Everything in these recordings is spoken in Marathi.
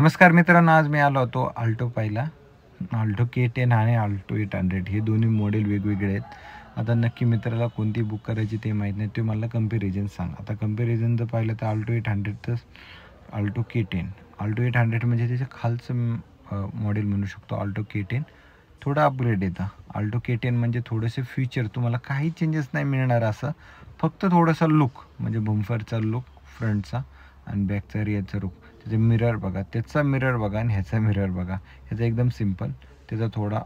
नमस्कार मित्रांनो आज मी आलो होतो आल्टो पाहिला आल्टो के टेन आणि आल्टो एट हंड्रेड हे दोन्ही मॉडेल वेगवेगळे आहेत आता नक्की मित्राला कोणती बुक करायची ते माहीत नाही ते मला कम्पेरिजन सांग आता कम्पॅरिझन जर पाहिलं तर आल्टो एट हंड्रेड तर Alto K ten Alto eight hundred म्हणजे त्याच्या खालचं मॉडेल म्हणू शकतो आल्टो के टेन थोडं अपग्रेड येतं आल्टो के टेन म्हणजे थोडेसे फ्युचर तुम्हाला काही चेंजेस नाही मिळणार असं फक्त थोडासा लुक म्हणजे बम्फरचा लुक फ्रंटचा आणि बॅकचा रिअरचा लुक जे मिरर बघा त्याचा मिरर बघा आणि ह्याचा मिरर बघा ह्याचा एकदम सिम्पल त्याचा थोडा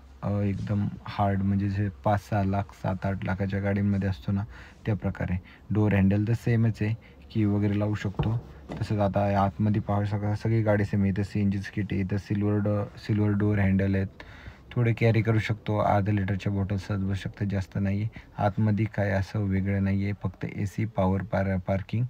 एकदम हार्ड म्हणजे जे पाच सहा लाख सात आठ लाखाच्या गाडीमध्ये असतो ना त्या प्रकारे डोर हँडल तर सेमच आहे की वगैरे लावू शकतो तसंच आता आतमध्ये पाहू शकता सगळी गाडी सेम आहे इथं सी जी किट इथं silver door silver door handle आहेत थोडे कॅरी करू शकतो आधा लिटरच्या बॉटल सहज बसू शकतं जास्त नाही आतमध्ये काय असं वेगळं नाही आहे फक्त ए सी पॉवर पार पार्किंग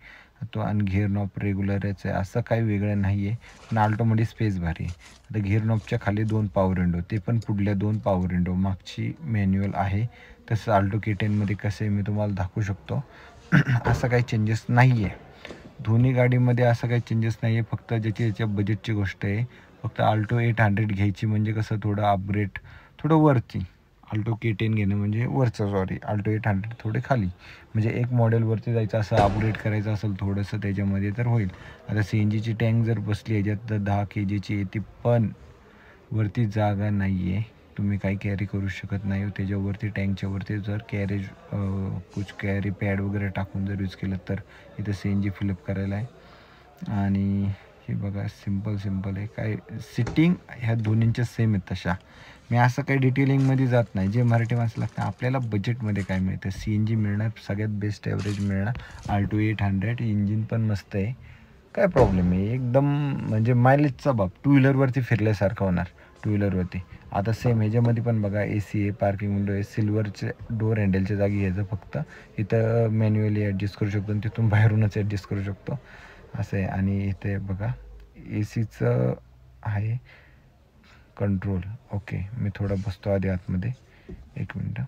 तो आणि घेर नॉप रेग्युलरच आहे असं काही वेगळं नाही आहे पण आल्टोमध्ये स्पेस भारी आहे आता घेर नॉपच्या खाली दोन पॉवर विंडो ते पण पुढल्या दोन पॉवर विंडो मागची मॅन्युअल आहे तसं आल्टो के टेनमध्ये कसं आहे मी तुम्हाला दाखवू शकतो असं काही चेंजेस नाही आहे दोन्ही गाडीमध्ये असं काही चेंजेस नाही आहे फक्त ज्याची ज्याच्या बजेटची गोष्ट आहे फक्त आल्टो एट हंड्रेड घ्यायची म्हणजे कसं थोडं अपग्रेड थोडं वरती आल्टो के टेन घेणं म्हणजे वरचं सॉरी आल्टो एट हंड्रेड थोडे खाली म्हणजे एक मॉडेलवरती जायचं असं अपग्रेड करायचं असेल थोडंसं त्याच्यामध्ये तर होईल आता सी एन जीची टँक जर बसली याच्यात तर दहा के जीची येते पण वरती जागा नाही आहे तुम्ही काही कॅरी करू शकत नाही त्याच्यावरती टँकच्यावरती जर कॅरेज कुछ कॅरी पॅड वगैरे टाकून जर यूज केलं तर इथं सी एन जी फिलअप करायला आहे आणि हे बघा सिम्पल सिम्पल आहे काय सिटिंग ह्या दोन्हींच्या सेम आहेत तशा मी असं काही डिटेलिंगमध्ये जात नाही जे मराठी माणसं लागतं आपल्याला बजेटमध्ये काय मिळतं सी एन जी मिळणार सगळ्यात बेस्ट ॲव्हरेज मिळणार R two eight hundred engine पण मस्त आहे काय प्रॉब्लेम आहे एकदम म्हणजे मायलेजचा बाब टू व्हीलरवरती फिरल्यासारखं होणार टू व्हीलरवरती आता सेम ह्याच्यामध्ये पण बघा ए सी आहे पार्किंग विंडो आहे सिल्वरचे डोर हँडलच्या जागी ह्याचं फक्त इथं मॅन्युअली ॲडजस्ट करू शकतो आणि तिथून बाहेरूनच ॲडजस्ट करू शकतो असं आहे आणि इथे बघा ए सीचं आहे कंट्रोल ओके मी थोडं बसतो आधी आतमध्ये एक मिनटं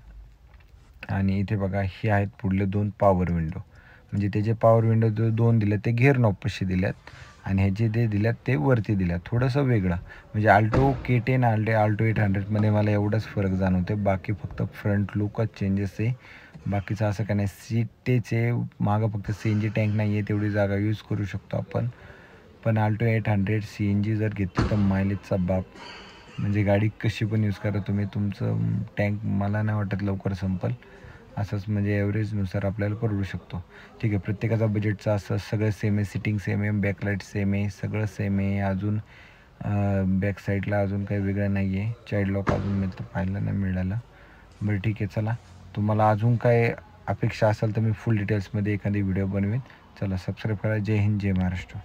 आणि इथे बघा हे आहेत पुढले दोन पॉवर विंडो म्हणजे त्याचे पॉवर विंडो जो दोन दिले ते घेर नौपशी दिल्यात आणि हे जे ते दिल्यात ते वरती दिल्यात थोडंसं वेगळं म्हणजे आल्टो के टेन आल्टे आल्टो एट हंड्रेडमध्ये मला एवढाच फरक जाणवते बाकी फक्त फ्रंट लुकच चेंजेस आहे बाकीचं असं काय नाही सीट मागं फक्त सी एन जी टँक नाही आहे तेवढी जागा यूज करू शकतो आपण पण Alto eight hundred C N G जर घेतली तर मायलेजचा बाप म्हणजे गाडी कशी पण यूज करा तुम्ही तुमचं टँक मला नाही वाटत लवकर संपल असंच म्हणजे ॲव्हरेजनुसार आपल्याला परवडू शकतो ठीक आहे प्रत्येकाचा बजेटचा असं सगळं सेम आहे सिटिंग सेम आहे बॅकलाईट सेम आहे सगळं सेम आहे अजून बॅक साईडला अजून काही वेगळं नाही आहे चाईल्ड लॉक अजून मिळतं पाहायला नाही मिळालं बरं ठीक आहे चला तुम्हाला अजून काय अपेक्षा असेल तर मी फुल डिटेल्समध्ये एखादी व्हिडिओ बनवेन चला सबस्क्राईब करा जय हिंद जय महाराष्ट्र